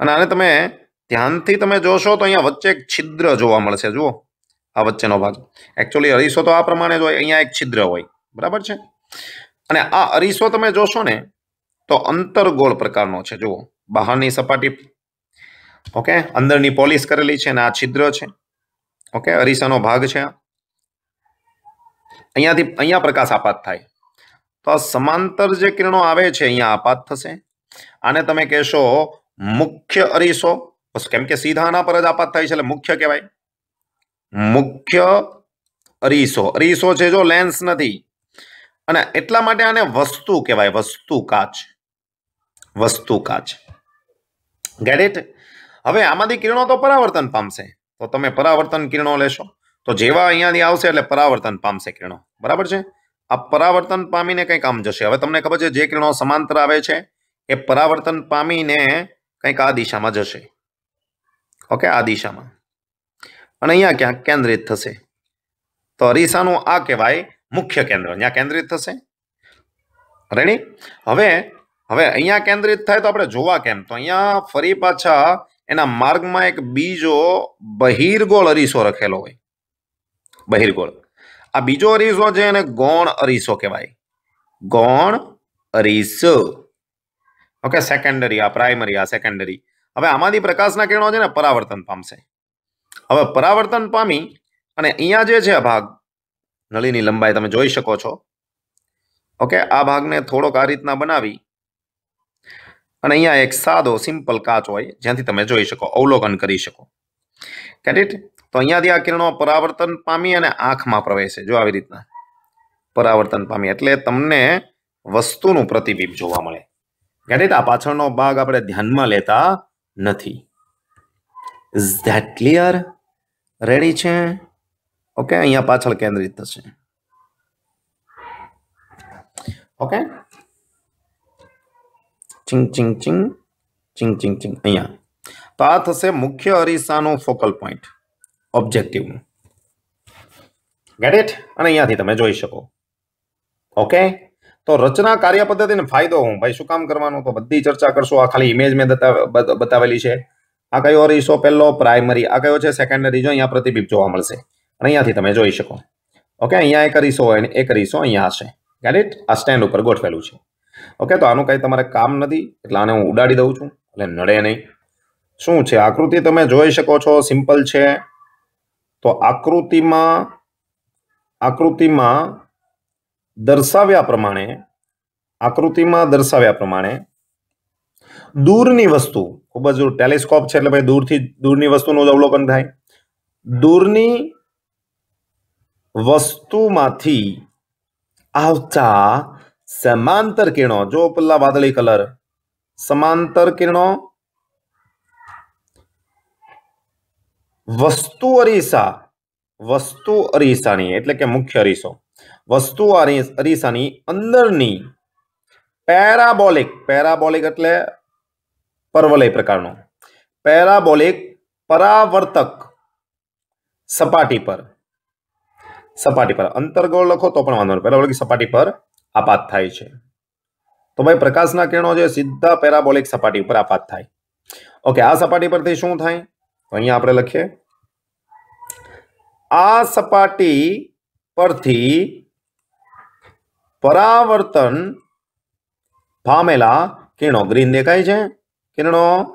અને આને તમે ધ્યાનથી તમે જોશો તો અહીંયા વચ્ચે એક છિદ્ર જોવા મળશે જુઓ આ વચ્ચેનો ભાગ એકચ્યુઅલી અરીસો તો આ પ્રમાણે જ હોય અહીંયા એક છિદ્ર હોય બરાબર છે અને આ અરીસો તમે જોશો ને તો અંતરગોળ પ્રકારનો છે જુઓ બહારની સપાટી ઓકે અંદરની પોલિશ કરેલી છે અને આ છિદ્ર છે ઓકે અરીસાનો ભાગ છે અહીંયાથી અહીંયા પ્રકાશ આપાત થાય તો આ સમાંતર જે કિરણો આવે છે અહીંયા આપાત થશે આને તમે કહેશો મુખ્ય અરીસો કેમ કે સીધા આના પર જ આપાત થાય છે એટલે મુખ્ય કહેવાય મુખ્ય અરીસો અરીસો છે જો લેન્સ નથી અને એટલા માટે આને વસ્તુ કહેવાય વસ્તુ કાચ વસ્તુ કાચ ગેટ ઇટ હવે આમાંથી કિરણો તો પરાવર્તન પામશે તો તમે પરાવર્તન કિરણો લેશો તો જેવા અહીંયાથી આવશે એટલે પરાવર્તન પામશે કિરણો બરાબર છે આ પરાવર્તન પામીને કંઈક આમ જશે હવે તમને ખબર છે જે કિરણો સમાંતર આવે છે એ પરાવર્તન પામીને કંઈક આ દિશામાં જશે ઓકે આ દિશામાં અને અહીંયા ક્યાંક કેન્દ્રિત થશે તો અરીસાનું આ કહેવાય મુખ્ય કેન્દ્ર અહીંયા કેન્દ્રિત થશે રેડી હવે હવે અહીંયા કેન્દ્રિત થાય તો આપણે જોવા કેમ તો અહીંયા ફરી પાછા એના માર્ગમાં એક બીજો બહિર્ગોળ અરીસો રખેલો હોય બહિર્ગોળ આ બીજો અરીસો છે એને ગૌણ અરીસો કહેવાય ગૌણ અરીસો ઓકે સેકન્ડરી આ પ્રાઇમરી આ સેકન્ડરી હવે આમાંથી પ્રકાશના કિરણો છે ને પરાવર્તન પામશે હવે પરાવર્તન પામી અને અહીંયા જે છે આ ભાગ નળીની લંબાઈ તમે જોઈ શકો છો ઓકે આ ભાગને થોડોક આ રીતના બનાવી અને અહીંયા એક સાદો સિમ્પલ કાચ હોય જ્યાંથી તમે જોઈ શકો અવલોકન કરી શકો કેડિટ તો અહીંયાથી આ કિરણો પરાવર્તન પામી અને આંખમાં પ્રવેશે જો આવી રીતના પરાવર્તન પામી એટલે તમને વસ્તુનું પ્રતિબિંબ જોવા મળે કેડિટ આ પાછળનો ભાગ આપણે ધ્યાનમાં લેતા નથી ઇઝ ધેટ ક્લિયર રેડી છે ઓકે અહીંયા પાછળ કેન્દ્રિત થશે ઓકે ચિંગ ચિંગ ચિંગ ચિંગ ચિંગ ચિંગ અહીંયા તો આ થશે મુખ્ય અરીસાનો ફોકલ પોઈન્ટ ઓબ્જેક્ટિવનું ગેટ ઇટ અને અહીંયાથી તમે જોઈ શકો ઓકે તો રચના કાર્ય પદ્ધતિને ફાયદો હું ભાઈ શું કામ કરવાનો તો બધી ચર્ચા કરશો આ ખાલી ઇમેજ મેં બતાવેલી છે આ કયો રેશો પહેલો પ્રાઇમરી આ કયો છે સેકન્ડરી જો અહીંયા પ્રતિબિંબ જોવા મળશે અહીંયાથી તમે જોઈ શકો ઓકે અહીંયા એક રીસો હોય એક રીસો અહીંયા હશે ગેટ ઇટ આ સ્ટેન્ડ ઉપર ગોઠવેલું છે ઓકે તો આનું કંઈ તમારે કામ નથી એટલે આને હું ઉડાડી દઉં છું એટલે નડે નહીં શું છે આકૃતિ તમે જોઈ શકો છો સિમ્પલ છે તો આકૃતિમાં આકૃતિમાં દર્શાવ્યા પ્રમાણે આકૃતિમાં દર્શાવ્યા પ્રમાણે દૂરની વસ્તુ ખૂબ જ ટેલિસ્કોપ છે એટલે ભાઈ દૂરથી દૂરની વસ્તુનું જ અવલોકન થાય દૂરની વસ્તુમાંથી આવતા સમાંતર કિરણો જો પેલા વાદળી કલર સમાંતર કિરણો વસ્તુ અરીસા વસ્તુ અરીસાની એટલે કે મુખ્ય અરીસો વસ્તુ અરીસાની અંદરની પેરાબોલિક પેરાબોલિક એટલે परवलय प्रकार पैराबोलिक परावर्तक सपाटी पर सपाटी पर अंतर्गोल लखो तो पैराबोलिक सपाटी पर आपात थे तो भाई प्रकाश न किरणों सीधा पेराबोलिक सपाटी पर आपात थे ओके आ सपाटी पर शू तो आप लखीए आ सपाटी पर थी परावर्तन फाला किरणों ग्रीन देखाय કિરણો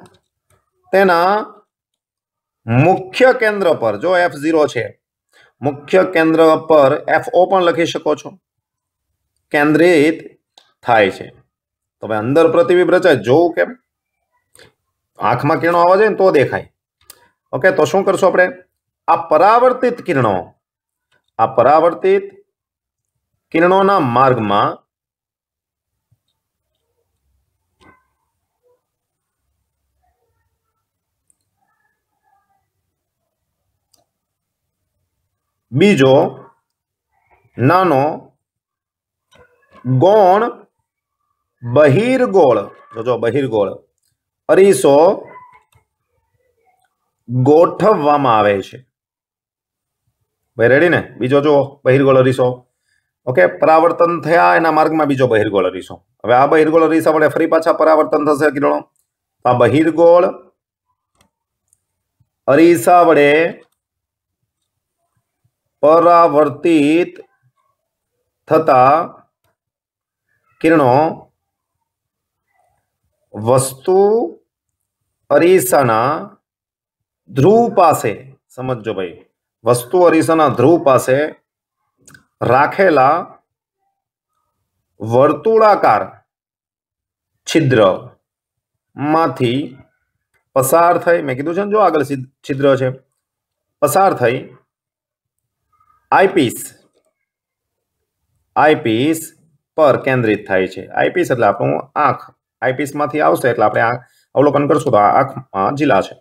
તેના મુખ્ય કેન્દ્ર પર જો એફ ઝીરો છે મુખ્ય કેન્દ્ર પર એફ ઓ પણ લખી શકો છો કેન્દ્રિત થાય છે તો ભાઈ અંદર પ્રતિબિંબ રચાય જોવું કેમ આંખમાં કિરણો આવવા જાય ને તો દેખાય ઓકે તો શું કરશું આપણે આ પરાવર્તિત કિરણો આ પરાવર્તિત કિરણોના માર્ગમાં બીજો નાનો ગોણ બહિર્ગોળ જોજો બહિર્ગોળ અરીસો ગોઠવવામાં આવે છે ભાઈ રેડી ને બીજો જો બહિર્ગોળ અરીસો ઓકે પરાવર્તન થયા એના માર્ગમાં બીજો બહિર્ગોળ અરીસો હવે આ બહિર્ગોળ અરીસા વડે ફરી પાછા પરાવર્તન થશે કિરણો આ બહિર્ગોળ અરીસા વડે પરાવર્તિત થતા કિરણો વસ્તુ અરીસાના ધ્રુવ પાસે સમજો ભાઈ વસ્તુ અરીસાના ધ્રુવ પાસે રાખેલા વર્તુળાકાર છિદ્રમાંથી પસાર થઈ મેં કીધું છે ને જો આગળ છિદ્ર છે પસાર થઈ આઈપીસ આઈપીસ પર કેન્દ્રિત થાય છે આઈપીસ એટલે આપણું આંખ આઈપીસમાંથી આવશે એટલે આપણે આ અવલોકન કરશું તો આ આંખમાં જિલ્લા છે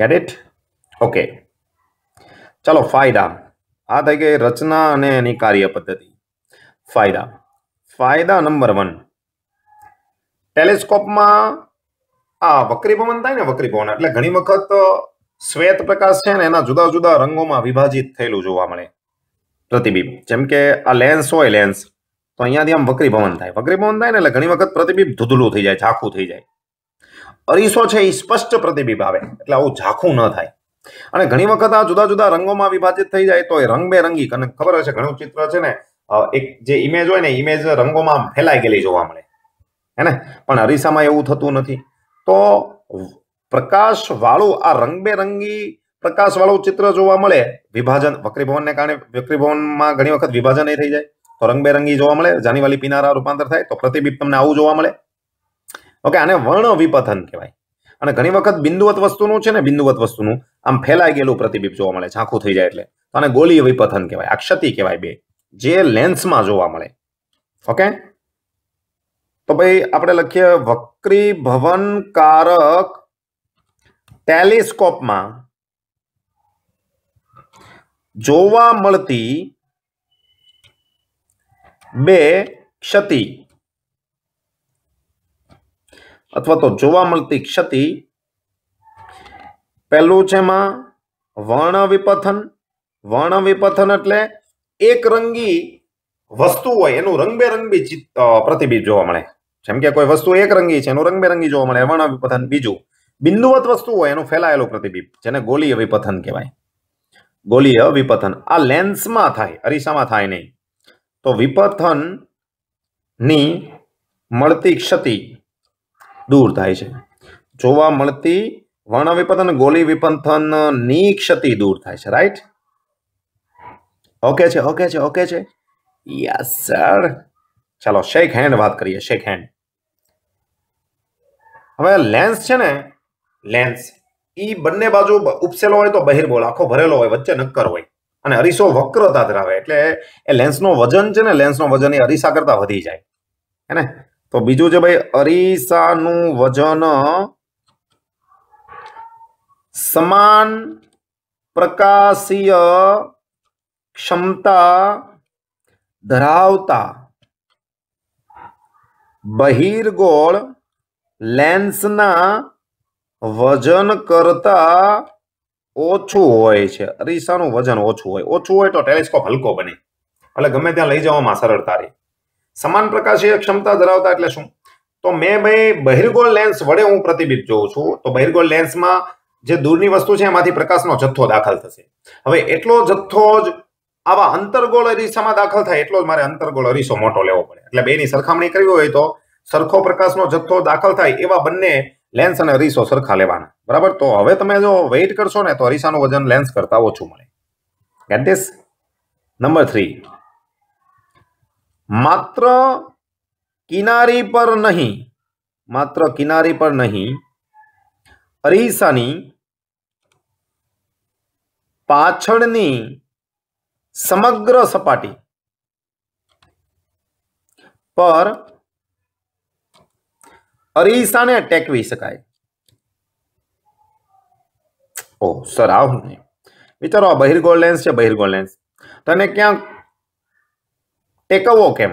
ગેટ ઇટ ઓકે ચાલો ફાયદા આ થઈ ગઈ રચના અને એની કાર્ય પદ્ધતિ ફાયદા ફાયદા નંબર વન ટેલિસ્કોપમાં આ વક્રીભવન થાય ને વક્રીભવન એટલે ઘણી વખત શ્વેત પ્રકાશ છે ને એના જુદા જુદા રંગોમાં વિભાજિત થયેલું જોવા મળે પ્રતિબિંબ જેમ કે આ લેન્સ હોય લેન્સ તો અહીંયાથી આમ વક્રી ભવન થાય ભવન થાય ને એટલે ઘણી વખત પ્રતિબિંબ ધૂધલું થઈ જાય ઝાખું થઈ જાય અરીસો છે એ સ્પષ્ટ પ્રતિબિંબ આવે એટલે આવું ઝાખું ન થાય અને ઘણી વખત આ જુદા જુદા રંગોમાં વિભાજિત થઈ જાય તો એ રંગબેરંગી અને ખબર હશે ઘણું ચિત્ર છે ને એક જે ઇમેજ હોય ને ઇમેજ રંગોમાં ફેલાઈ ગયેલી જોવા મળે હે ને પણ અરીસામાં એવું થતું નથી તો પ્રકાશવાળું આ રંગબેરંગી પ્રકાશવાળું ચિત્ર જોવા મળે વિભાજન વક્રીભવનને કારણે વક્રીભવનમાં ઘણી વખત વિભાજન એ થઈ જાય તો રંગબેરંગી જોવા મળે જાનીવાલી પિનારા રૂપાંતર થાય તો પ્રતિબિંબ તમને આવું જોવા મળે ઓકે આને વર્ણ વિપથન કહેવાય અને ઘણી વખત બિંદુવત વસ્તુનું છે ને બિંદુવત વસ્તુનું આમ ફેલાઈ ગયેલું પ્રતિબિંબ જોવા મળે ઝાંખું થઈ જાય એટલે તો આને ગોલીય વિપથન કહેવાય આ ક્ષતિ કહેવાય બે જે લેન્સમાં જોવા મળે ઓકે તો ભાઈ આપણે લખીએ કારક ટેલિસ્કોપમાં જોવા મળતી બે ક્ષતિ અથવા તો જોવા મળતી ક્ષતિ પહેલું છે એમાં વર્ણ વિપથન વર્ણ વિપથન એટલે એકરંગી વસ્તુ હોય એનું રંગબેરંગી પ્રતિબિંબ જોવા મળે જેમ કે કોઈ વસ્તુ એક રંગી છે એનું રંગબેરંગી જોવા મળે વર્ણવિપથન બીજું બિંદુવત વસ્તુ હોય એનું ફેલાયેલું પ્રતિબિંબ જેને ગોલીય વિપથન કહેવાય ગોલીય વિપથન આ લેન્સમાં થાય અરીસામાં થાય નહીં તો વિપથનની મળતી ક્ષતિ દૂર થાય છે જોવા મળતી વર્ણ વિપથન ગોલી વિપથનની ક્ષતિ દૂર થાય છે રાઈટ ઓકે છે ઓકે છે ઓકે છે યસ સર ચાલો શેક હેન્ડ વાત કરીએ શેક હેન્ડ હવે લેન્સ છે ને લેન્સ ઈ બંને બાજુ ઉપસેલો હોય તો બહિર્ગોળ આખો ભરેલો હોય વચ્ચે નક્કર હોય અને અરીસો વક્રતા ધરાવે એટલે એ લેન્સનો વજન છે ને લેન્સનો વજન એ અરીસા કરતા વધી જાય હે તો બીજું છે ભાઈ અરીસાનું વજન સમાન પ્રકાશીય ક્ષમતા ધરાવતા બહિર્ગોળ લેન્સના વજન કરતા ઓછું હોય છે અરીસાનું વજન ઓછું હોય ઓછું હોય તો ટેલિસ્કોપ હલકો બને એટલે ગમે ત્યાં લઈ જવામાં સરળતા રહે સમાન પ્રકાશીય ક્ષમતા ધરાવતા એટલે શું તો મેં ભાઈ બહિર્ગોળ લેન્સ વડે હું પ્રતિબિંબ જોઉં છું તો બહિર્ગોળ લેન્સમાં જે દૂરની વસ્તુ છે એમાંથી પ્રકાશનો જથ્થો દાખલ થશે હવે એટલો જથ્થો જ આવા અંતરગોળ અરીસામાં દાખલ થાય એટલો જ મારે અંતરગોળ અરીસો મોટો લેવો પડે એટલે બેની સરખામણી કરવી હોય તો સરખો પ્રકાશનો જથ્થો દાખલ થાય એવા બંને लेंस रीस ओसर खा ले बराबर तो हम ते जो वेइट करशो ने तो अरीसा वजन लेंस करता ओछू नंबर थ्री मत किनारी पर नहीं मत किनारी पर नहीं अरीसा पाचड़ी समग्र सपाटी पर અરીસાને ટેકવી શકાય ઓહ સર આવું નહીં વિચારો આ બહિર્ગોળ લેન્સ છે બહિર્ગોળ લેન્સ તને ક્યાં ટેકવો કેમ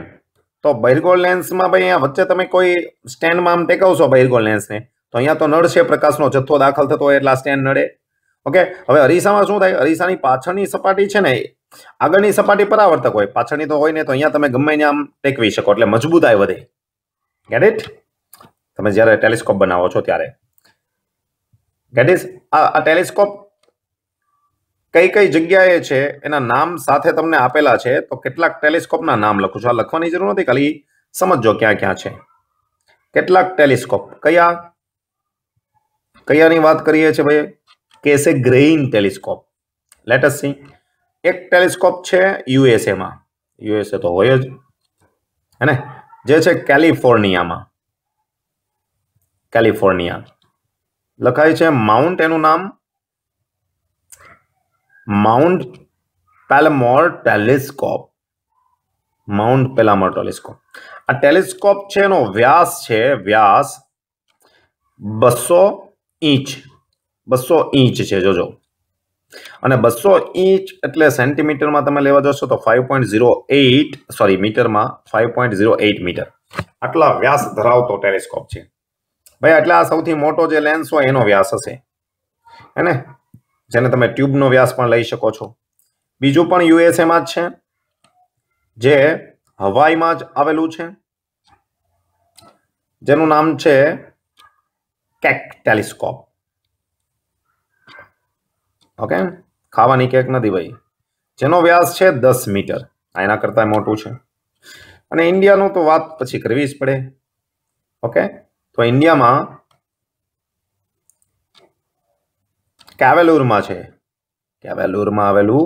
તો બહિર્ગોળ લેન્સમાં ભાઈ અહીંયા વચ્ચે તમે કોઈ સ્ટેન્ડમાં આમ ટેકવશો બહિર્ગોળ લેન્સને તો અહીંયા તો છે પ્રકાશનો જથ્થો દાખલ થતો હોય એટલા સ્ટેન્ડ નડે ઓકે હવે અરીસામાં શું થાય અરીસાની પાછળની સપાટી છે ને આગળની સપાટી પરાવર્તક હોય પાછળની તો હોય ને તો અહીંયા તમે ગમે ને આમ ટેકવી શકો એટલે મજબૂતાઈ વધે ગેટ ઇટ તમે જ્યારે ટેલિસ્કોપ બનાવો છો ત્યારે ગેટ ઇઝ આ ટેલિસ્કોપ કઈ કઈ જગ્યાએ છે એના નામ સાથે તમને આપેલા છે તો કેટલાક ટેલિસ્કોપના નામ લખું છું આ લખવાની જરૂર નથી ખાલી સમજો ક્યાં ક્યાં છે કેટલાક ટેલિસ્કોપ કયા કયાની વાત કરીએ છીએ ભાઈ Cassegrain telescope let's see એક ટેલિસ્કોપ છે યુએસએમાં યુએસએ તો હોય જ હે ને જે છે કેલિફોર્નિયામાં કેલિફોર્નિયા લખાય છે માઉન્ટ એનું નામ Mount Palomar telescope Mount Palomar telescope આ ટેલિસ્કોપ છે એનો વ્યાસ છે વ્યાસ બસો ઇંચ બસો ઇંચ છે જોજો અને બસો ઇંચ એટલે સેન્ટીમીટરમાં તમે લેવા જશો તો five point zero eight sorry મીટરમાં five point zero eight metre આટલા વ્યાસ ધરાવતો ટેલિસ્કોપ છે ભાઈ એટલે આ સૌથી મોટો જે લેન્સ હોય એનો વ્યાસ હશે હેને જેને તમે ટ્યુબનો વ્યાસ પણ લઈ શકો છો બીજું પણ યુએસએમાં જ છે જે હવાઈમાં જ આવેલું છે જેનું નામ છે કેક ટેલિસ્કોપ ઓકે ખાવાની કેક નથી ભાઈ જેનો વ્યાસ છે દસ મીટર એના કરતાં મોટું છે અને ઇન્ડિયાનું તો વાત પછી કરવી જ પડે ઓકે તો ઇન્ડિયામાં કેવેલુરમાં છે કેવેલુરમાં આવેલું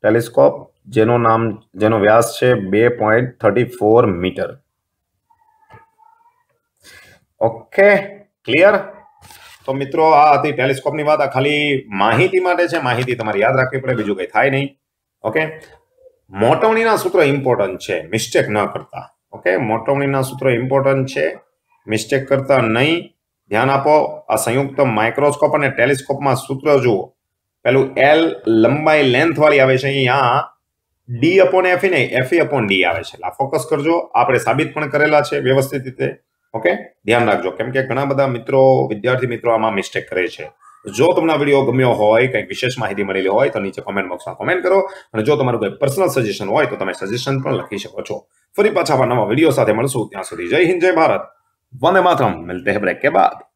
ટેલિસ્કોપ જેનું નામ જેનો વ્યાસ છે બે point thirty four metre okay clear તો મિત્રો આ હતી ટેલિસ્કોપની વાત આ ખાલી માહિતી માટે છે માહિતી તમારે યાદ રાખવી પડે બીજું કંઈ થાય નહીં ઓકે મોટવણીના સૂત્રો ઇમ્પોર્ટન્ટ છે મિસ્ટેક ન કરતા ઓકે મોટવણીના સૂત્રો ઇમ્પોર્ટન્ટ છે મિસ્ટેક કરતા નહીં ધ્યાન આપો આ સંયુક્ત માઇક્રોસ્કોપ અને ટેલિસ્કોપમાં સૂત્ર જુઓ પેલું એલ લંબાઈ લેન્થ વાળી આવે છે અહીંયા ડી અપોન એફ ને એફઈ અપોન ડી આવે છે એટલે ફોકસ કરજો આપણે સાબિત પણ કરેલા છે વ્યવસ્થિત રીતે ઓકે ધ્યાન રાખજો કેમ કે ઘણા બધા મિત્રો વિદ્યાર્થી મિત્રો આમાં મિસ્ટેક કરે છે જો તમને વિડીયો ગમ્યો હોય કંઈક વિશેષ માહિતી મળેલી હોય તો નીચે કોમેન્ટ બોક્સમાં કોમેન્ટ કરો અને જો તમારું કોઈ પર્સનલ સજેશન હોય તો તમે સજેશન પણ લખી શકો છો ફરી પાછા આવા નવા વિડીયો સાથે મળશું ત્યાં સુધી જય હિન્દ જય ભારત वंदे मातरम मिलते हैं ब्रेक के बाद